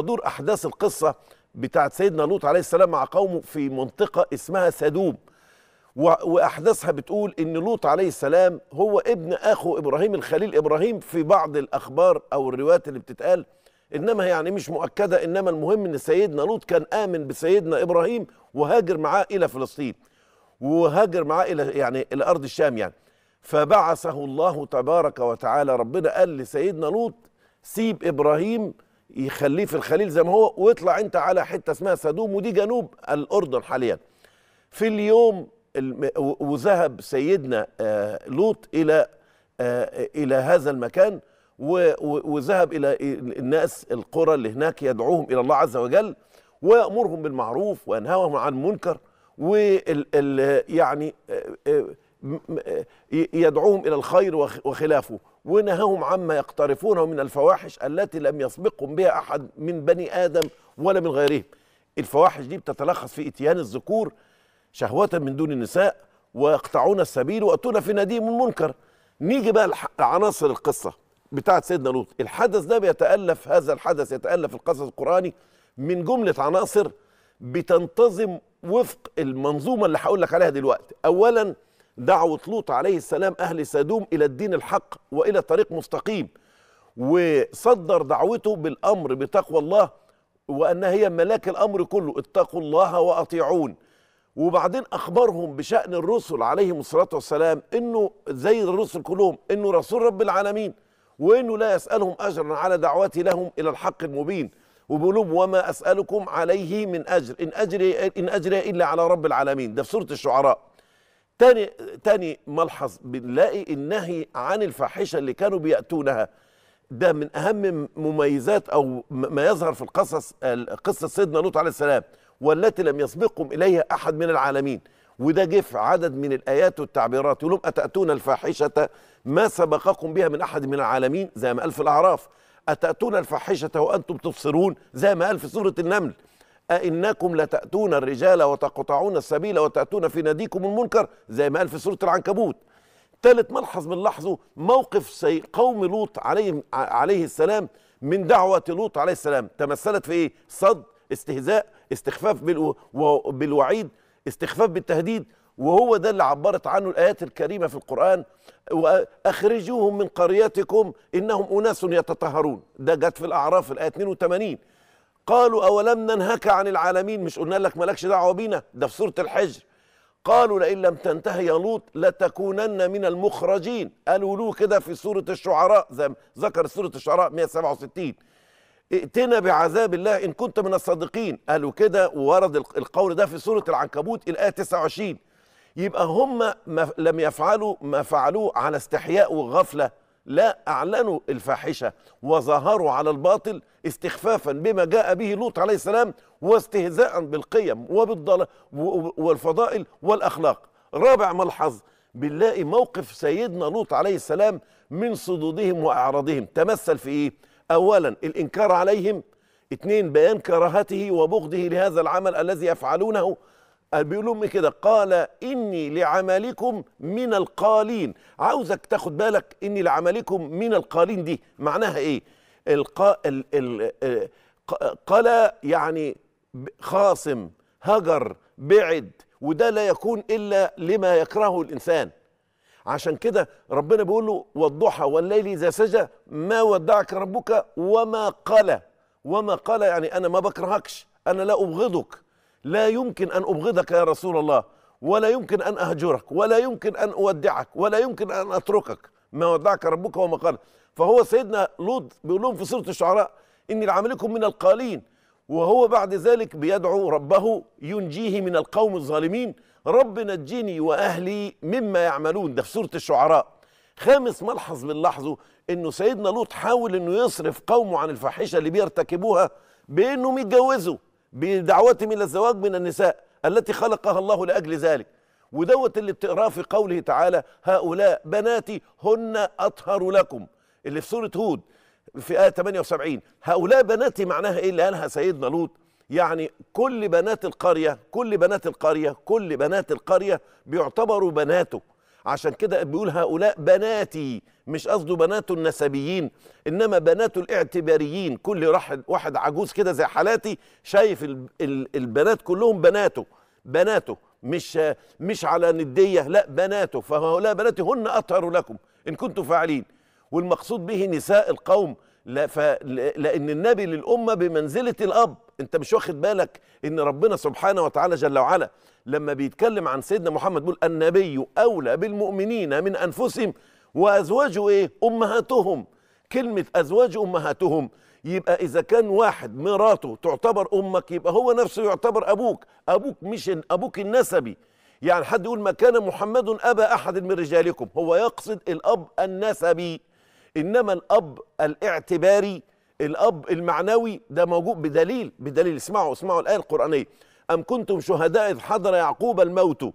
تدور احداث القصه بتاعت سيدنا لوط عليه السلام مع قومه في منطقه اسمها سدوم واحداثها بتقول ان لوط عليه السلام هو ابن اخو ابراهيم الخليل ابراهيم في بعض الاخبار او الروايات اللي بتتقال انما يعني مش مؤكده انما المهم ان سيدنا لوط كان امن بسيدنا ابراهيم وهاجر معاه الى فلسطين وهاجر معاه الى يعني الى ارض الشام يعني فبعثه الله تبارك وتعالى ربنا قال لسيدنا لوط سيب ابراهيم يخليه في الخليل زي ما هو ويطلع انت على حته اسمها سدوم ودي جنوب الاردن حاليا في اليوم وذهب سيدنا آه، لوط الى آه، الى هذا المكان وذهب الى الناس القرى اللي هناك يدعوهم الى الله عز وجل ويامرهم بالمعروف وينهاهم عن المنكر ويعني يدعوهم إلى الخير وخلافه ونهاهم عما يقترفونه من الفواحش التي لم يسبقهم بها أحد من بني آدم ولا من غيرهم الفواحش دي بتتلخص في إتيان الذكور شهوة من دون النساء ويقطعون السبيل وأتونا في نديم المنكر نيجي بقى لعناصر القصة بتاعت سيدنا لوط الحدث ده بيتألف هذا الحدث يتألف القصص القرآني من جملة عناصر بتنتظم وفق المنظومة اللي هقول لك عليها دلوقتي أولاً دعوة لوط عليه السلام أهل سدوم إلى الدين الحق وإلى طريق مستقيم وصدر دعوته بالأمر بتقوى الله وأن هي ملاك الأمر كله اتقوا الله وأطيعون وبعدين أخبرهم بشأن الرسل عليهم الصلاة والسلام إنه زي الرسل كلهم إنه رسول رب العالمين وإنه لا يسألهم أجرا على دعوتي لهم إلى الحق المبين وبلوم وما أسألكم عليه من أجر إن أجري إن أجري إلا على رب العالمين ده في سورة الشعراء تاني تاني ملحظ بنلاقي النهي عن الفاحشه اللي كانوا بياتونها ده من اهم مميزات او ما يظهر في القصص قصه سيدنا لوط عليه السلام والتي لم يسبقكم اليها احد من العالمين وده جه في عدد من الايات والتعبيرات يقول لهم اتاتون الفاحشه ما سبقكم بها من احد من العالمين زي ما قال في الاعراف اتاتون الفاحشه وانتم تبصرون زي ما قال في سوره النمل أئنكم لتأتون الرجال وتقطعون السبيل وتأتون في ناديكم المنكر زي ما قال في سورة العنكبوت ثالث ملحظ بنلاحظه موقف قوم لوط عليه عليه السلام من دعوة لوط عليه السلام تمثلت في إيه؟ صد استهزاء استخفاف بالوعيد استخفاف بالتهديد وهو ده اللي عبرت عنه الآيات الكريمة في القرآن وأخرجوهم من قريتكم إنهم أناس يتطهرون ده جت في الأعراف الآية 82 قالوا أولم ننهك عن العالمين مش قلنا لك مالكش دعوة بينا ده في سورة الحجر قالوا لئن لم تنتهي يا لوط لتكونن من المخرجين قالوا له كده في سورة الشعراء زي ذكر سورة الشعراء 167 ائتنا بعذاب الله إن كنت من الصادقين قالوا كده وورد القول ده في سورة العنكبوت الآية 29 يبقى هم لم يفعلوا ما فعلوه على استحياء وغفلة لا أعلنوا الفاحشة وظهروا على الباطل استخفافا بما جاء به لوط عليه السلام واستهزاء بالقيم وبالضل والفضائل والأخلاق رابع ملحظ بنلاقي موقف سيدنا لوط عليه السلام من صدودهم وأعراضهم تمثل في إيه؟ أولا الإنكار عليهم اثنين بيان كراهته وبغضه لهذا العمل الذي يفعلونه بيقول لهم كده قال إني لعملكم من القالين عاوزك تاخد بالك إني لعملكم من القالين دي معناها إيه القا... ال... ال... آه، قال يعني خاصم هجر بعد وده لا يكون إلا لما يكرهه الإنسان عشان كده ربنا بيقول له والضحى والليل إذا سجى ما ودعك ربك وما قلى وما قال يعني انا ما بكرهكش انا لا ابغضك لا يمكن أن أبغضك يا رسول الله ولا يمكن أن أهجرك ولا يمكن أن أودعك ولا يمكن أن أتركك ما ودعك ربك وما قال فهو سيدنا لوط بيقول لهم في سورة الشعراء إني لعملكم من القالين وهو بعد ذلك بيدعو ربه ينجيه من القوم الظالمين رب نجيني وأهلي مما يعملون ده في سورة الشعراء خامس ملحظ بنلاحظه انه سيدنا لوط حاول انه يصرف قومه عن الفاحشه اللي بيرتكبوها بانهم يتجوزوا بدعوتهم الى الزواج من النساء التي خلقها الله لاجل ذلك ودوت اللي بتقراه في قوله تعالى هؤلاء بناتي هن اطهر لكم اللي في سوره هود في ايه 78 هؤلاء بناتي معناها ايه اللي قالها سيدنا لوط يعني كل بنات القريه كل بنات القريه كل بنات القريه بيعتبروا بناته عشان كده بيقول هؤلاء بناتي مش قصده بنات النسبيين انما بنات الاعتباريين كل واحد عجوز كده زي حالاتي شايف البنات كلهم بناته بناته مش مش على نديه لا بناته فهؤلاء بناتي هن اطهر لكم ان كنتم فاعلين والمقصود به نساء القوم لا لان النبي للامه بمنزله الاب انت مش واخد بالك ان ربنا سبحانه وتعالى جل وعلا لما بيتكلم عن سيدنا محمد بيقول النبي اولى بالمؤمنين من انفسهم وازواجه ايه امهاتهم كلمه ازواج امهاتهم يبقى اذا كان واحد مراته تعتبر امك يبقى هو نفسه يعتبر ابوك ابوك مش ابوك النسبي يعني حد يقول ما كان محمد ابا احد من رجالكم هو يقصد الاب النسبي انما الاب الاعتباري الاب المعنوي ده موجود بدليل بدليل اسمعوا اسمعوا الايه القرانيه ام كنتم شهداء اذ حضر يعقوب الموت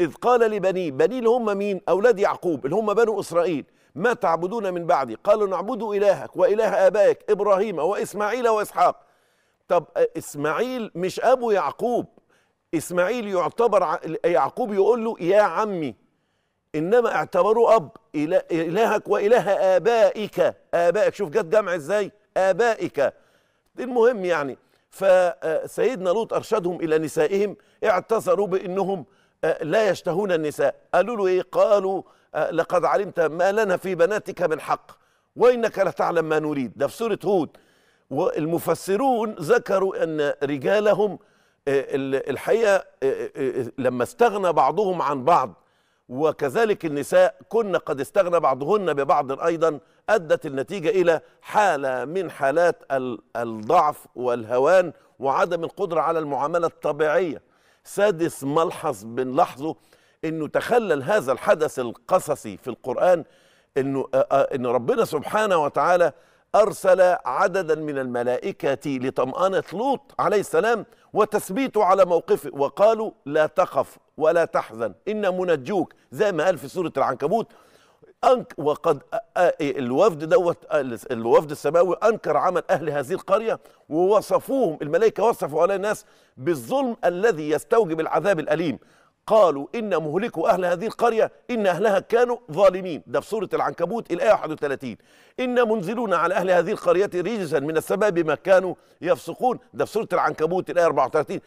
اذ قال لبنيه بني اللي هم مين اولاد يعقوب اللي هم بنو اسرائيل ما تعبدون من بعدي قالوا نعبد الهك واله ابائك ابراهيم واسماعيل واسحاق طب آه، اسماعيل مش ابو يعقوب اسماعيل يعتبر يعقوب يقول له يا عمي انما اعتبروا اب الهك واله ابائك ابائك شوف جت جمع ازاي آبائك المهم يعني فسيدنا لوط أرشدهم إلى نسائهم اعتذروا بأنهم آه، لا يشتهون النساء قالوا له إيه قالوا آه، لقد علمت ما لنا في بناتك من حق وإنك لتعلم ما نريد ده في سورة هود والمفسرون ذكروا أن رجالهم آه، الحقيقة لما استغنى بعضهم عن بعض وكذلك النساء كن قد استغنى بعضهن ببعض أيضا أدت النتيجة إلى حالة من حالات الضعف والهوان وعدم القدرة على المعاملة الطبيعية سادس ملحظ بنلاحظه أنه تخلل هذا الحدث القصصي في القرآن أنه, أنه ربنا سبحانه وتعالى أرسل عددا من الملائكة لطمأنة لوط عليه السلام وتثبيته على موقفه وقالوا لا تخف ولا تحزن إن منجوك زي ما قال في سورة العنكبوت أنك وقد إيه، الوفد دوت آه، الوفد السماوي أنكر عمل أهل هذه القرية ووصفوهم الملائكة وصفوا على الناس بالظلم الذي يستوجب العذاب الأليم قالوا إن مهلكوا أهل هذه القرية إن أهلها كانوا ظالمين ده في سورة العنكبوت الآية 31 إن منزلون على أهل هذه القرية رجزا من السماء بما كانوا يفسقون ده في سورة العنكبوت الآية 34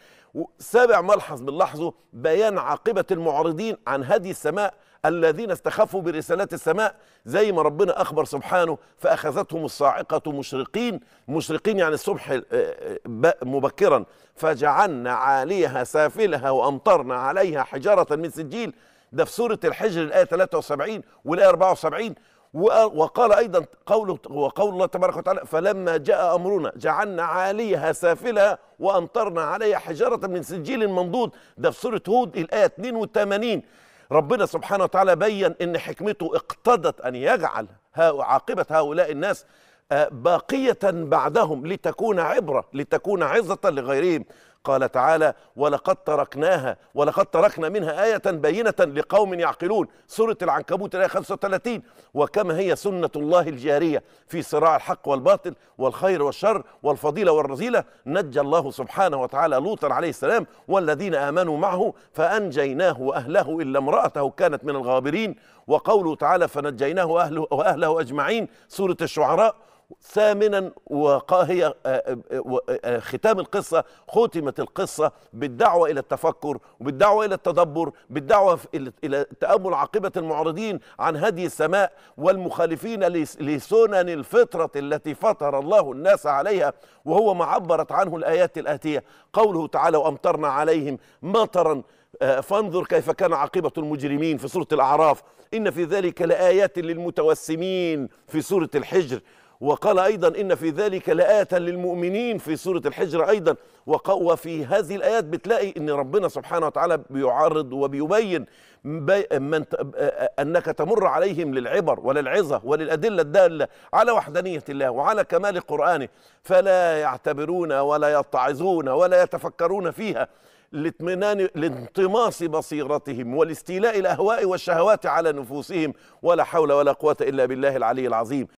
سابع ملحظ بنلاحظه بيان عاقبة المعرضين عن هدي السماء الذين استخفوا برسالات السماء زي ما ربنا أخبر سبحانه فأخذتهم الصاعقة مشرقين مشرقين يعني الصبح آه، آه، مبكرا فجعلنا عاليها سافلها وأمطرنا عليها حجارة من سجيل ده في سورة الحجر الآية 73 والآية 74 وقال ايضا قوله وقول الله تبارك وتعالى فلما جاء امرنا جعلنا عاليها سافلها وامطرنا عليها حجاره من سجيل منضود ده في سوره هود الايه 82 ربنا سبحانه وتعالى بين ان حكمته اقتضت ان يجعل عاقبه هؤلاء الناس آه، باقيه بعدهم لتكون عبره لتكون عظه لغيرهم قال تعالى ولقد تركناها ولقد تركنا منها آية بينة لقوم يعقلون سورة العنكبوت الآية 35 وكما هي سنة الله الجارية في صراع الحق والباطل والخير والشر والفضيلة والرذيلة نجى الله سبحانه وتعالى لوطا عليه السلام والذين آمنوا معه فأنجيناه وأهله إلا امرأته كانت من الغابرين وقوله تعالى فنجيناه وأهله, وأهله أجمعين سورة الشعراء ثامنا وقاهية آه، آه، آه، ختام القصة ختمت القصة بالدعوة إلى التفكر وبالدعوة إلى التدبر بالدعوة إلى تأمل عاقبة المعرضين عن هدي السماء والمخالفين لسنن الفطرة التي فطر الله الناس عليها وهو ما عبرت عنه الآيات الآتية قوله تعالى وأمطرنا عليهم مطرا فانظر كيف كان عاقبة المجرمين في سورة الأعراف إن في ذلك لآيات للمتوسمين في سورة الحجر وقال أيضا إن في ذلك لآية للمؤمنين في سورة الحجر أيضا وفي هذه الآيات بتلاقي إن ربنا سبحانه وتعالى بيعرض وبيبين من أنك تمر عليهم للعبر وللعظة وللأدلة الدالة على وحدانية الله وعلى كمال قرآنه فلا يعتبرون ولا يتعظون ولا يتفكرون فيها لاطمئنان لانطماس بصيرتهم ولاستيلاء الاهواء والشهوات على نفوسهم ولا حول ولا قوه الا بالله العلي العظيم